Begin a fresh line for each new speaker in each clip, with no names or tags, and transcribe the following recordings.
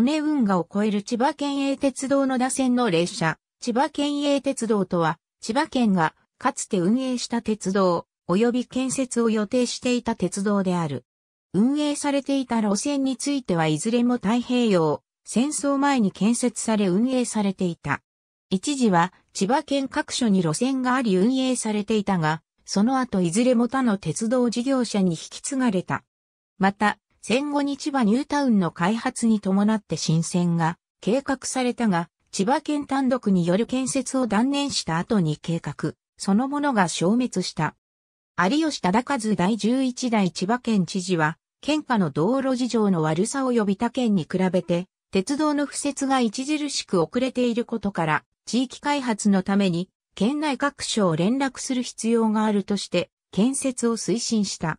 利根運河を越える千葉県営鉄道の打線の列車、千葉県営鉄道とは、千葉県がかつて運営した鉄道、及び建設を予定していた鉄道である。運営されていた路線についてはいずれも太平洋、戦争前に建設され運営されていた。一時は千葉県各所に路線があり運営されていたが、その後いずれも他の鉄道事業者に引き継がれた。また、戦後に千葉ニュータウンの開発に伴って新線が計画されたが、千葉県単独による建設を断念した後に計画、そのものが消滅した。有吉忠和第11代千葉県知事は、県下の道路事情の悪さを呼び他県に比べて、鉄道の敷設が著しく遅れていることから、地域開発のために、県内各所を連絡する必要があるとして、建設を推進した。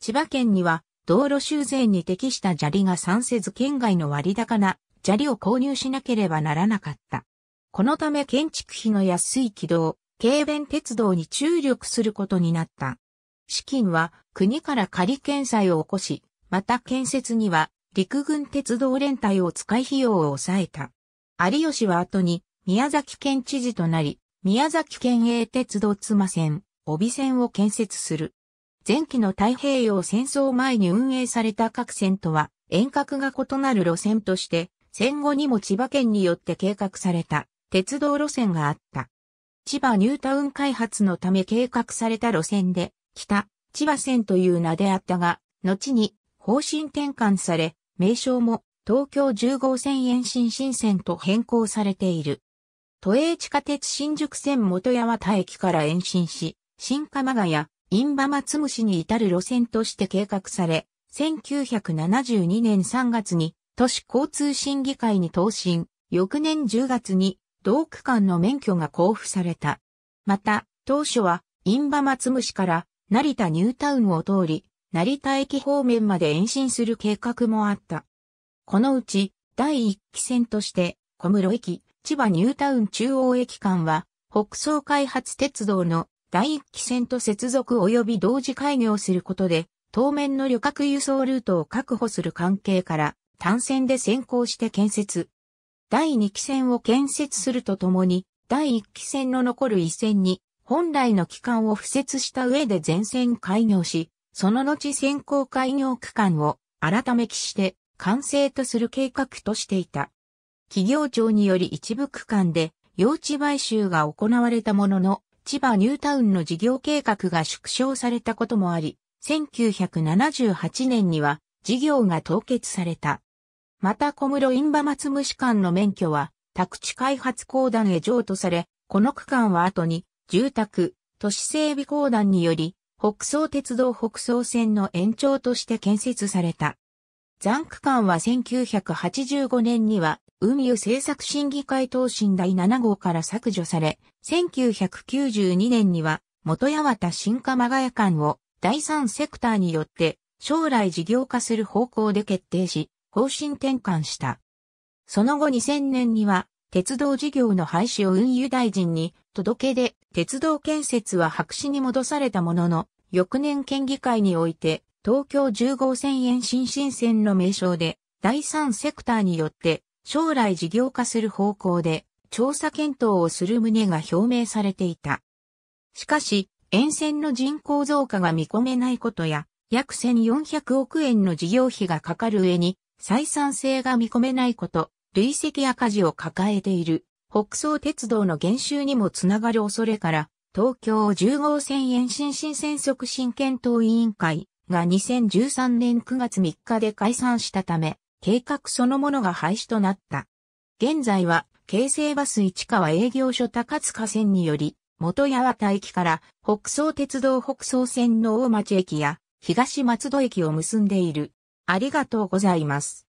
千葉県には、道路修繕に適した砂利が産せず県外の割高な砂利を購入しなければならなかった。このため建築費の安い軌道、軽便鉄道に注力することになった。資金は国から仮検査を起こし、また建設には陸軍鉄道連帯を使い費用を抑えた。有吉は後に宮崎県知事となり、宮崎県営鉄道妻線、帯線を建設する。前期の太平洋戦争前に運営された各線とは遠隔が異なる路線として戦後にも千葉県によって計画された鉄道路線があった。千葉ニュータウン開発のため計画された路線で北千葉線という名であったが、後に方針転換され、名称も東京10号線延伸新線と変更されている。都営地下鉄新宿線元山田駅から延伸し、新鎌ヶ谷、インバマツムシに至る路線として計画され、1972年3月に都市交通審議会に答申、翌年10月に同区間の免許が交付された。また、当初はインバマツムシから成田ニュータウンを通り、成田駅方面まで延伸する計画もあった。このうち第1期線として小室駅、千葉ニュータウン中央駅間は北総開発鉄道の第一期線と接続及び同時開業することで、当面の旅客輸送ルートを確保する関係から、単線で先行して建設。第二期線を建設するとともに、第一期線の残る一線に、本来の期間を付設した上で全線開業し、その後先行開業区間を改め期して完成とする計画としていた。企業庁により一部区間で用地買収が行われたものの、千葉ニュータウンの事業計画が縮小されたこともあり、1978年には事業が凍結された。また小室印旛松虫間の免許は宅地開発公団へ譲渡され、この区間は後に住宅、都市整備公団により北総鉄道北総線の延長として建設された。残区間は1985年には、運輸政策審議会答申第7号から削除され、1992年には、元八幡新鎌ヶ谷間を第3セクターによって将来事業化する方向で決定し、方針転換した。その後2000年には、鉄道事業の廃止を運輸大臣に届けで鉄道建設は白紙に戻されたものの、翌年県議会において東京10号線延伸新線の名称で、第三セクターによって将来事業化する方向で調査検討をする旨が表明されていた。しかし、沿線の人口増加が見込めないことや、約1400億円の事業費がかかる上に、採算性が見込めないこと、累積赤字を抱えている、北総鉄道の減収にもつながる恐れから、東京10号線延伸新線促進検討委員会、が2013年9月3日で解散したため、計画そのものが廃止となった。現在は、京成バス市川営業所高塚線により、元八幡駅から北総鉄道北総線の大町駅や東松戸駅を結んでいる。ありがとうございます。